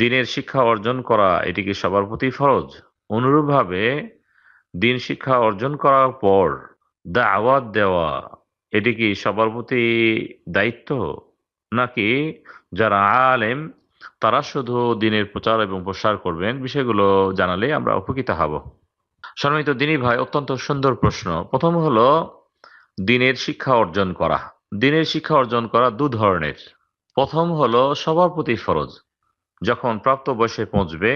দিনের শিক্ষা অর্জন করা এটি কি সবার প্রতি ফরজ অনুরূপভাবে দিন শিক্ষা অর্জন করার পর দা আওয়াত দেওয়া এটি কি সবার প্রতি দায়িত্ব নাকি যারা আলেম তারা শুধু দিনের প্রচার এবং প্রসার করবেন বিষয়গুলো জানালে আমরা উপকৃত হব সম্মানিত দিনী ভাই অত্যন্ত সুন্দর প্রশ্ন প্রথম হলো দিনের শিক্ষা অর্জন করা দিনের শিক্ষা অর্জন করা দু ধরনের প্রথম হলো সবার প্রতি ফরজ যখন প্রাপ্ত বয়সে পৌঁছবে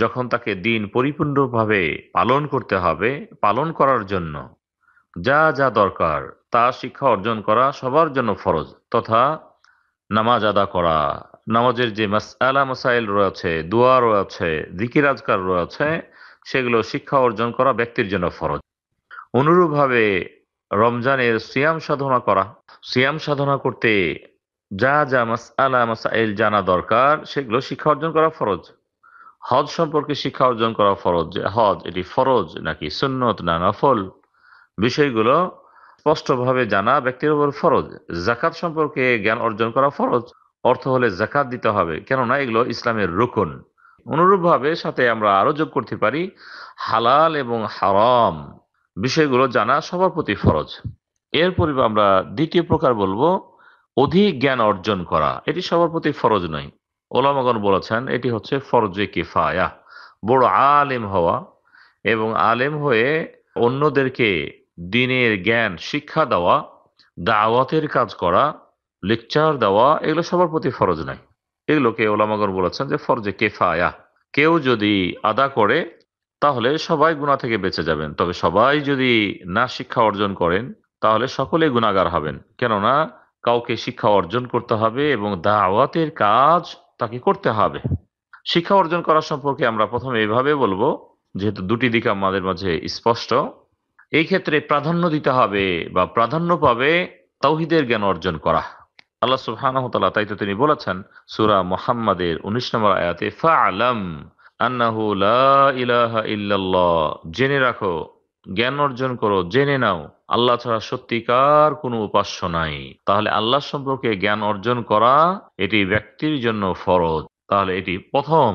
যখন তাকে দিন পরিপূর্ণভাবে পালন করতে হবে পালন করার জন্য যা যা দরকার তা শিক্ষা অর্জন করা সবার জন্য ফরজ তথা নামাজ আদা করা নামাজের যে আলা মাসাইল রয়েছে দোয়া রয়েছে দিকি আজকার রয়েছে সেগুলো শিক্ষা অর্জন করা ব্যক্তির জন্য ফরজ অনুরূপভাবে রমজানের সিয়াম সাধনা করা সিয়াম সাধনা করতে যা যা আলা মাসাইল জানা দরকার সেগুলো শিক্ষা অর্জন করা ফরজ হজ সম্পর্কে শিক্ষা অর্জন করা ফরজ যে হজ এটি ফরজ নাকি সুন্নত না নফল বিষয়গুলো স্পষ্টভাবে জানা ব্যক্তির উপর ফরজ জাকাত সম্পর্কে জ্ঞান অর্জন করা ফরজ অর্থ হলে জাকাত দিতে হবে কেননা এগুলো ইসলামের রুকন অনুরূপভাবে সাথে আমরা আরো যোগ করতে পারি হালাল এবং হারাম বিষয়গুলো জানা সবার প্রতি ফরজ এরপরে আমরা দ্বিতীয় প্রকার বলবো অধিক জ্ঞান অর্জন করা এটি সবার প্রতি ফরজ নয় ওলামাগণ বলেছেন এটি হচ্ছে ফরজে কেফায়া বড় আলেম হওয়া এবং আলেম হয়ে অন্যদেরকে দিনের জ্ঞান শিক্ষা দেওয়া দাওয়াতের কাজ করা লেকচার দেওয়া এগুলো সবার প্রতি ফরজ নাই এগুলোকে ওলামাগর বলেছেন যে ফরজে কেফায়া কেউ যদি আদা করে তাহলে সবাই গুণা থেকে বেঁচে যাবেন তবে সবাই যদি না শিক্ষা অর্জন করেন তাহলে সকলে গুণাগার হবেন কেননা কাউকে শিক্ষা অর্জন করতে হবে এবং দাওয়াতের কাজ তাকে করতে হবে শিক্ষা অর্জন করার সম্পর্কে আমরা প্রথমে এভাবে বলবো যেহেতু দুটি দিক আমাদের মাঝে স্পষ্ট এই ক্ষেত্রে প্রাধান্য দিতে হবে বা প্রাধান্য পাবে তৌহিদের জ্ঞান অর্জন করা আল্লাহ সুবহানাহতালা তাই তো তিনি বলেছেন সুরা মোহাম্মদের উনিশ নম্বর আয়াতে ফা আলম আন্নাহু লা ইলাহা ইল্লাল্লাহ জেনে রাখো জ্ঞান অর্জন করো জেনে নাও আল্লাহ ছাড়া সত্যিকার কোনো উপাস্য নাই তাহলে আল্লাহ সম্পর্কে জ্ঞান অর্জন করা এটি ব্যক্তির জন্য ফরজ তাহলে এটি প্রথম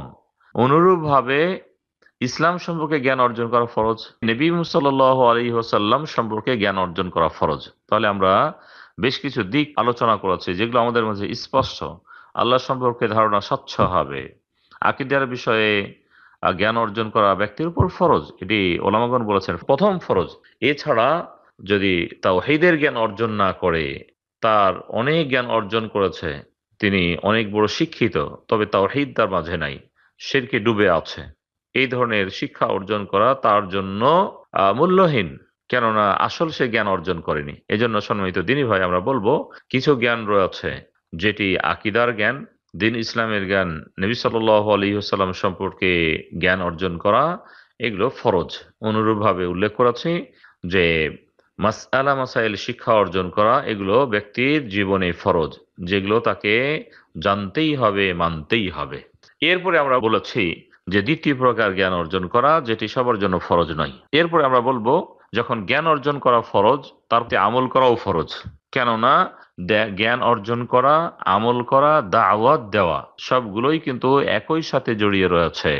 অনুরূপভাবে ইসলাম সম্পর্কে জ্ঞান অর্জন করা ফরজ নেবী মুসাল আলী হোসাল্লাম সম্পর্কে জ্ঞান অর্জন করা ফরজ তাহলে আমরা বেশ কিছু দিক আলোচনা করেছি যেগুলো আমাদের মাঝে স্পষ্ট আল্লাহ সম্পর্কে ধারণা স্বচ্ছ হবে আকিদার বিষয়ে জ্ঞান অর্জন করা ব্যক্তির উপর ফরজ এটি ওলামাগণ বলেছেন প্রথম ফরজ এছাড়া যদি তাও হেদের জ্ঞান অর্জন না করে তার অনেক জ্ঞান অর্জন করেছে তিনি অনেক বড় শিক্ষিত তবে তাও হেদ তার মাঝে নাই সেরকে ডুবে আছে এই ধরনের শিক্ষা অর্জন করা তার জন্য মূল্যহীন কেননা আসল সে জ্ঞান অর্জন করেনি এজন্য সম্মানিত দিনই ভাই আমরা বলবো কিছু জ্ঞান রয়েছে যেটি আকিদার জ্ঞান দিন ইসলামের জ্ঞান নবী সাল আলহিহাল্লাম সম্পর্কে জ্ঞান অর্জন করা এগুলো ফরজ অনুরূপভাবে উল্লেখ করেছি যে মাস আলা মাসাইল শিক্ষা অর্জন করা এগুলো ব্যক্তির জীবনে ফরজ যেগুলো তাকে জানতেই হবে মানতেই হবে এরপরে আমরা বলেছি যে দ্বিতীয় প্রকার জ্ঞান অর্জন করা যেটি সবার জন্য ফরজ নয় এরপরে আমরা বলবো যখন জ্ঞান অর্জন করা ফরজ তার আমল করাও ফরজ কেননা জ্ঞান অর্জন করা আমল করা দাওয়াত দেওয়া সবগুলোই কিন্তু একই সাথে জড়িয়ে রয়েছে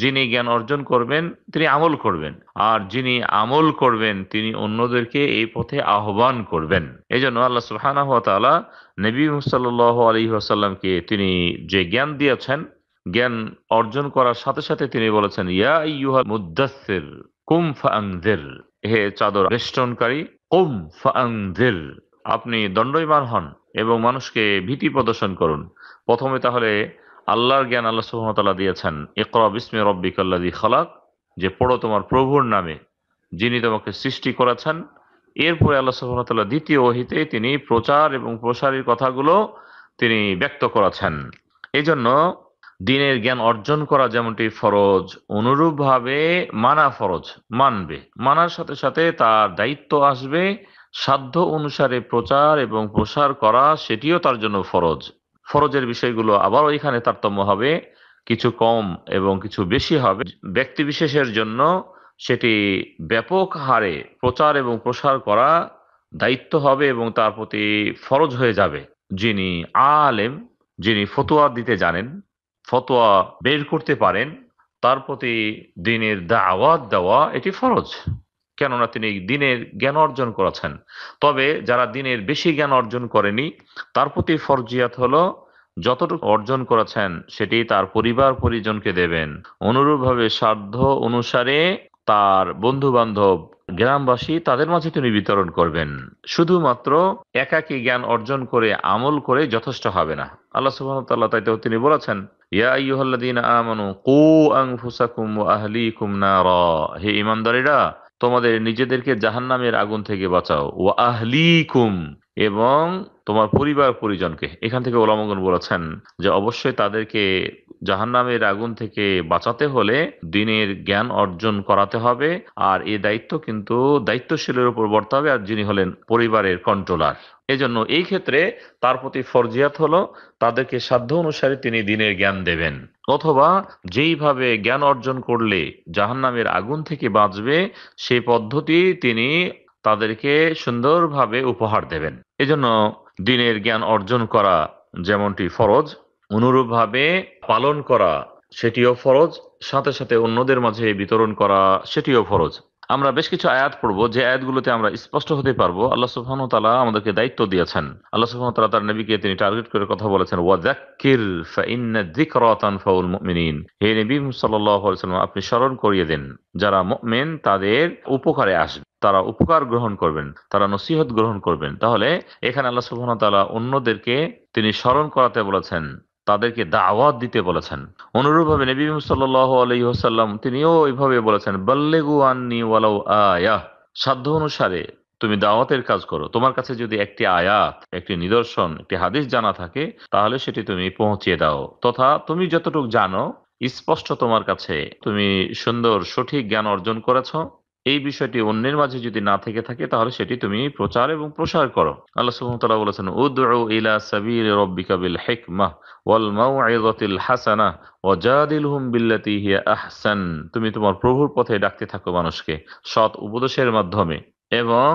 যিনি জ্ঞান অর্জন করবেন তিনি আমল করবেন আর যিনি আমল করবেন তিনি অন্যদেরকে এই পথে আহ্বান করবেন এই জন্য আল্লাহ সুহানা তালা নবী সাল আলী আসাল্লামকে তিনি যে জ্ঞান দিয়েছেন জ্ঞান অর্জন করার সাথে সাথে তিনি বলেছেন ইয়া ইউহা মুদাসের কুম্ফা হে চাদর বেষ্টনকারী কুম ফাংধির আপনি দণ্ডইমান হন এবং মানুষকে ভীতি প্রদর্শন করুন প্রথমে তাহলে আল্লাহর জ্ঞান আল্লাহ সুহামতাল্লাহ দিয়েছেন একরা বিসমে রব্বিকাল্লাদি খালাক যে পড়ো তোমার প্রভুর নামে যিনি তোমাকে সৃষ্টি করেছেন এরপরে আল্লাহ সুহামতাল্লাহ দ্বিতীয় ওহিতে তিনি প্রচার এবং প্রসারের কথাগুলো তিনি ব্যক্ত করেছেন এই জন্য দিনের জ্ঞান অর্জন করা যেমনটি ফরজ অনুরূপভাবে মানা ফরজ মানবে মানার সাথে সাথে তার দায়িত্ব আসবে সাধ্য অনুসারে প্রচার এবং প্রসার করা সেটিও তার জন্য ফরজ ফরজের বিষয়গুলো আবার এখানে তারতম্য হবে কিছু কম এবং কিছু বেশি হবে ব্যক্তি বিশেষের জন্য সেটি ব্যাপক হারে প্রচার এবং প্রসার করা দায়িত্ব হবে এবং তার প্রতি ফরজ হয়ে যাবে যিনি আলেম যিনি ফতুয়া দিতে জানেন ফতোয়া বের করতে পারেন তার প্রতি দিনের দাওয়াত দেওয়া এটি ফরজ কেননা তিনি দিনের জ্ঞান অর্জন করেছেন তবে যারা দিনের বেশি জ্ঞান অর্জন করেনি তার প্রতি ফরজিয়াত হলো যতটুকু অর্জন করেছেন সেটি তার পরিবার পরিজনকে দেবেন অনুরূপভাবে সাধ্য অনুসারে তার বন্ধু বান্ধব গ্রামবাসী তাদের মাঝে তিনি বিতরণ করবেন শুধুমাত্র একাকী জ্ঞান অর্জন করে আমল করে যথেষ্ট হবে না আল্লাহ সুবাহতাল্লাহ তাই তো তিনি বলেছেন হে ইমানদারিরা তোমাদের নিজেদেরকে জাহান্নামের আগুন থেকে বাঁচাও ও কুম এবং তোমার পরিবার পরিজনকে এখান থেকে ওলামগন বলেছেন যে অবশ্যই তাদেরকে জাহান্নামের আগুন থেকে বাঁচাতে হলে দিনের জ্ঞান অর্জন করাতে হবে আর এই দায়িত্ব কিন্তু দায়িত্বশীলের উপর বর্তাবে আর যিনি হলেন পরিবারের কন্ট্রোলার এজন্য এই ক্ষেত্রে তার প্রতি ফরজিয়াত হলো তাদেরকে সাধ্য অনুসারে তিনি দিনের জ্ঞান দেবেন অথবা যেইভাবে জ্ঞান অর্জন করলে জাহান্নামের আগুন থেকে বাঁচবে সেই পদ্ধতি তিনি তাদেরকে সুন্দরভাবে উপহার দেবেন এজন্য দিনের জ্ঞান অর্জন করা যেমনটি ফরজ অনুরূপভাবে পালন করা সেটিও ফরজ সাথে সাথে অন্যদের মাঝে বিতরণ করা সেটিও ফরজ আমরা বেশ কিছু আয়াত পড়ব যে আয়াতগুলোতে আমরা স্পষ্ট হতে পারবো আল্লাহ সুবহান তালা আমাদেরকে দায়িত্ব দিয়েছেন আল্লাহ সুবহান তালা তার নবীকে তিনি টার্গেট করে কথা বলেছেন ওয়াজাক্কির ফাইন্নাদিকরাতান ফাউল মুমিনিন হে নবী সাল্লাল্লাহু আপনি স্মরণ করিয়ে দেন যারা মেন তাদের উপকারে আসবে তারা উপকার গ্রহণ করবেন তারা নসিহত গ্রহণ করবেন তাহলে এখানে আল্লাহ সুবহান তালা অন্যদেরকে তিনি স্মরণ করাতে বলেছেন তাদেরকে দাওয়াত দিতে বলেছেন অনুরূপভাবে নবী সাল আলহি আসাল্লাম তিনিও এইভাবে বলেছেন বাল্লেগু আননি ওয়ালাউ আয়া সাধ্য অনুসারে তুমি দাওয়াতের কাজ করো তোমার কাছে যদি একটি আয়াত একটি নিদর্শন একটি হাদিস জানা থাকে তাহলে সেটি তুমি পৌঁছিয়ে দাও তথা তুমি যতটুকু জানো স্পষ্ট তোমার কাছে তুমি সুন্দর সঠিক জ্ঞান অর্জন করেছ এই বিষয়টি অন্যের মাঝে যদি না থেকে থাকে তাহলে সেটি তুমি প্রচার এবং প্রসার করো আল্লাহ সুবহানাহু বলেছেন উদউ ইলা সাবিল রাব্বিকা বিল হিকমা ওয়াল মাউইযাতিল হাসানা বিল্লাতি হিয়া আহসান তুমি তোমার প্রভুর পথে ডাকতে থাকো মানুষকে সৎ উপদেশের মাধ্যমে এবং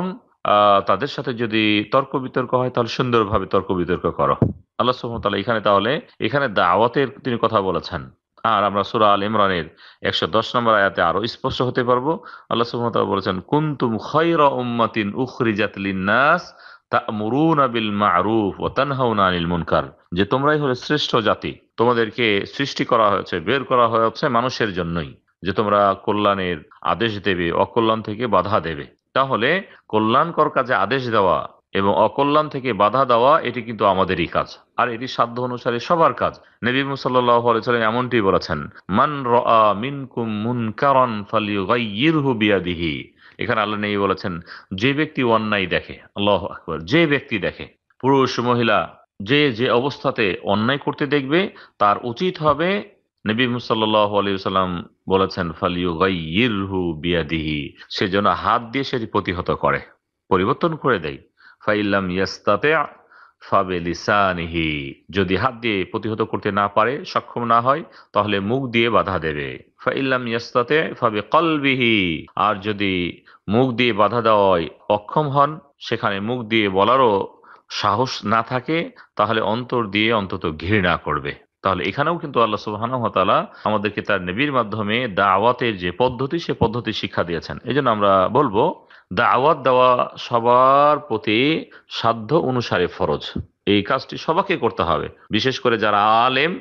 তাদের সাথে যদি তর্ক বিতর্ক হয় তাহলে সুন্দরভাবে তর্ক বিতর্ক করো আল্লাহ সুবহানাহু এখানে তাহলে এখানে দাওয়াতের তিনি কথা বলেছেন আর আমরা সুরা আল ইমরানের একশো দশ নম্বর আয়াতে আরো স্পষ্ট হতে পারবো আল্লাহ সুহাম তালা বলেছেন কুন্তুম খৈর উম্মাতিন উখরিজাত লিন্নাস যে তোমরাই হলে শ্রেষ্ঠ জাতি তোমাদেরকে সৃষ্টি করা হয়েছে বের করা হয়েছে মানুষের জন্যই যে তোমরা কল্যাণের আদেশ দেবে অকল্যাণ থেকে বাধা দেবে তাহলে কল্যাণকর কাজে আদেশ দেওয়া এবং অকল্যাণ থেকে বাধা দেওয়া এটি কিন্তু আমাদেরই কাজ আর এটি সাধ্য অনুসারে সবার কাজ নবী মুসাল্লাহ এমনটি বলেছেন মান রা মিনকুম মুন কারণ বিয়াদিহি এখানে আল্লাহ নেই বলেছেন যে ব্যক্তি অন্যায় দেখে আল্লাহ আকবর যে ব্যক্তি দেখে পুরুষ মহিলা যে যে অবস্থাতে অন্যায় করতে দেখবে তার উচিত হবে নবী মুসাল্লাহ আলিয়াল্লাম বলেছেন ইরহু বিয়াদিহি সে যেন হাত দিয়ে সেটি প্রতিহত করে পরিবর্তন করে দেয় ফাইল্লাম ইয়াস্তাতে ফাবে লিসানিহি যদি হাত দিয়ে প্রতিহত করতে না পারে সক্ষম না হয় তাহলে মুখ দিয়ে বাধা দেবে ফাইল্লাম ইয়াস্তাতে ফাবে কলবিহি আর যদি মুখ দিয়ে বাধা দেওয়ায় অক্ষম হন সেখানে মুখ দিয়ে বলারও সাহস না থাকে তাহলে অন্তর দিয়ে অন্তত ঘৃণা করবে তাহলে এখানেও কিন্তু আল্লাহ সুবাহ আমাদেরকে তার নেবির মাধ্যমে দাওয়াতের যে পদ্ধতি সে পদ্ধতি শিক্ষা দিয়েছেন এই আমরা বলবো দাওয়াত দেওয়া সবার প্রতি সাধ্য অনুসারে ফরজ এই কাজটি সবাকে করতে হবে বিশেষ করে যারা আলেম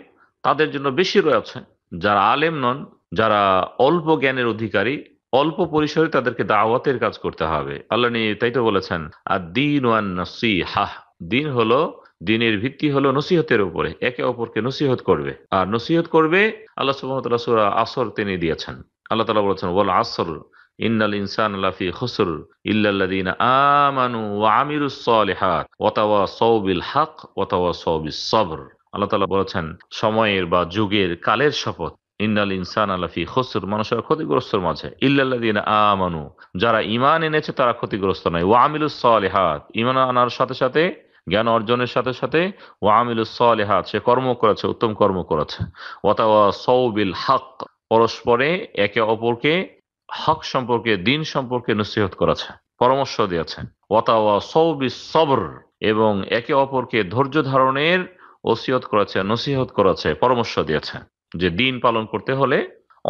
তাদের জন্য বেশি রয়েছে যারা আলেম নন যারা অল্প জ্ঞানের অধিকারী অল্প পরিসরে তাদেরকে দাওয়াতের কাজ করতে হবে আল্লাহ তাই তো বলেছেন আর দিন ওয়ান হাহ দিন হলো দিনের ভিত্তি হলো নসিহতের উপরে একে অপরকে নসিহত করবে আর নসিহত করবে আল্লাহ সুবাহতাল্লাহ সুরা আসর তিনি দিয়েছেন আল্লাহ তালা বলেছেন বল আসর ইন্নাল ইনসান লাফি খসর ইল্লাল্লাযীনা আমানু ওয়া আমিলুস সালিহাত ওয়া তাওয়াসাউ হক ওয়া তাওয়াসাউ সবর আল্লাহ তাআলা বলেছেন সময়ের বা যুগের কালের শপথ ইন্নাল ইনসান আলাফি খসর মানুষের ক্ষতিগ্রস্তর মাঝে ইল্লাল্লাযীনা আমানু যারা ইমান এনেছে তারা ক্ষতিগ্রস্ত নয় ওয়া আমিলুস সালিহাত ঈমান আনার সাথে সাথে জ্ঞান অর্জনের সাথে সাথে ও সালেহা সে কর্ম করেছে উত্তম কর্ম করেছে অথবা সৌবিল হক পরস্পরে একে অপরকে হক সম্পর্কে দিন সম্পর্কে নসিহত করেছে পরামর্শ দিয়েছে অথবা সৌবি সবর এবং একে অপরকে ধৈর্য ধারণের ওসিয়ত করেছে নসিহত করেছে পরামর্শ দিয়েছে যে দিন পালন করতে হলে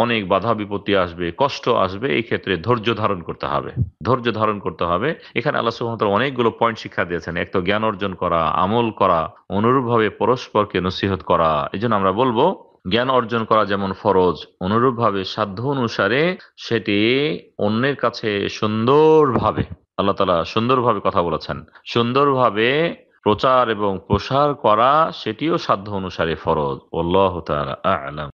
অনেক বাধা বিপত্তি আসবে কষ্ট আসবে এই ক্ষেত্রে ধৈর্য ধারণ করতে হবে ধৈর্য ধারণ করতে হবে এখানে আল্লাহ সুহামতাল অনেকগুলো পয়েন্ট শিক্ষা দিয়েছেন এক তো জ্ঞান অর্জন করা আমল করা অনুরূপভাবে পরস্পরকে নসিহত করা এই জন্য আমরা বলবো জ্ঞান অর্জন করা যেমন ফরজ অনুরূপভাবে সাধ্য অনুসারে সেটি অন্যের কাছে সুন্দরভাবে আল্লাহ তালা সুন্দরভাবে কথা বলেছেন সুন্দরভাবে প্রচার এবং প্রসার করা সেটিও সাধ্য অনুসারে ফরজ আলাম